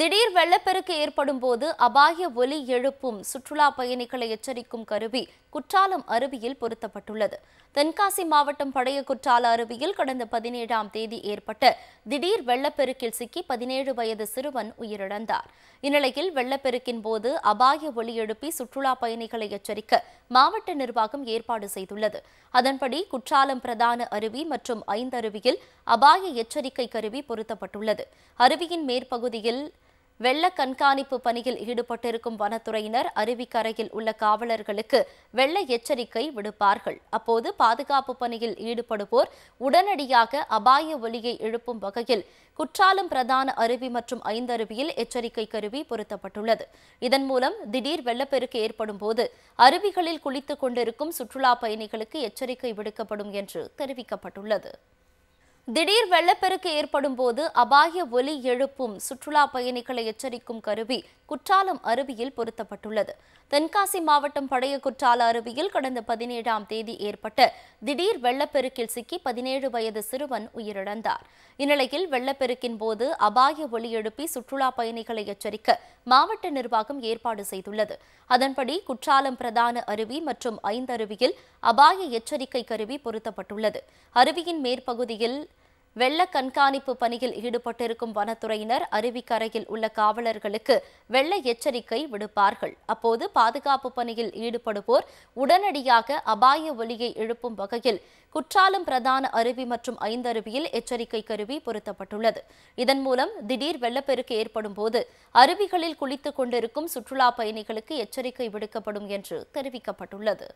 திடீர் வெள்ளப்பெருக்கு ஏற்படும் போது அபாய ஒலி எழுப்பும் சுற்றுலா பயணிகளை எச்சரிக்கும் கருவி குற்றாலம் அருவியில் பொருத்தப்பட்டுள்ளது தென்காசி மாவட்டம் பழைய குற்றால அருவியில் கடந்த பதினேழாம் தேதி ஏற்பட்ட திடீர் வெள்ளப்பெருக்கில் சிக்கி பதினேழு வயது சிறுவன் உயிரிழந்தார் இந்நிலையில் வெள்ளப்பெருக்கின் போது அபாய ஒலி எழுப்பி சுற்றுலா பயணிகளை எச்சரிக்க மாவட்ட நிர்வாகம் ஏற்பாடு செய்துள்ளது அதன்படி குற்றாலம் பிரதான அருவி மற்றும் ஐந்தருவியில் அபாய எச்சரிக்கை கருவி பொருத்தப்பட்டுள்ளது அருவியின் மேற்பகுதியில் வெள்ள கண்காணிப்பு பணியில் ஈடுபட்டிருக்கும் வனத்துறையினர் அருவிக்கரையில் உள்ள காவலர்களுக்கு வெள்ள எச்சரிக்கை விடுப்பார்கள் அப்போது பாதுகாப்பு பணியில் ஈடுபடுவோர் உடனடியாக அபாய ஒலியை எழுப்பும் வகையில் குற்றாலம் பிரதான அருவி மற்றும் ஐந்தருவியில் எச்சரிக்கை கருவி பொருத்தப்பட்டுள்ளது இதன் மூலம் திடீர் வெள்ளப்பெருக்கு ஏற்படும் போது அருவிகளில் குளித்துக் கொண்டிருக்கும் சுற்றுலா பயணிகளுக்கு எச்சரிக்கை விடுக்கப்படும் என்று தெரிவிக்கப்பட்டுள்ளது திடீர் வெள்ளப்பெருக்கு ஏற்படும் போது அபாய ஒலி எழுப்பும் சுற்றுலா பயணிகளை எச்சரிக்கும் கருவி குற்றாலம் அருவியில் பொருத்தப்பட்டுள்ளது தென்காசி மாவட்டம் பழைய குற்றால அருவியில் கடந்த பதினேழாம் தேதி ஏற்பட்ட திடீர் வெள்ளப்பெருக்கில் சிக்கி பதினேழு வயது சிறுவன் உயிரிழந்தார் இந்நிலையில் வெள்ளப்பெருக்கின் போது அபாய ஒலி எழுப்பி சுற்றுலா பயணிகளை எச்சரிக்க மாவட்ட நிர்வாகம் ஏற்பாடு செய்துள்ளது அதன்படி குற்றாலம் பிரதான அருவி மற்றும் ஐந்தருவியில் அபாய எச்சரிக்கை கருவி பொருத்தப்பட்டுள்ளது அருவியின் மேற்பகுதியில் வெள்ள கண்காணிப்பு பணியில் ஈடுபட்டிருக்கும் வனத்துறையினர் அருவிக்கரையில் உள்ள காவலர்களுக்கு வெள்ள எச்சரிக்கை விடுப்பார்கள் அப்போது பாதுகாப்பு பணியில் ஈடுபடுவோர் உடனடியாக அபாய ஒலியை எழுப்பும் வகையில் குற்றாலம் பிரதான அருவி மற்றும் ஐந்தருவியில் எச்சரிக்கை கருவி பொருத்தப்பட்டுள்ளது இதன் மூலம் திடீர் வெள்ளப்பெருக்கு ஏற்படும் போது அருவிகளில் குளித்துக் கொண்டிருக்கும் சுற்றுலா பயணிகளுக்கு எச்சரிக்கை விடுக்கப்படும் என்று தெரிவிக்கப்பட்டுள்ளது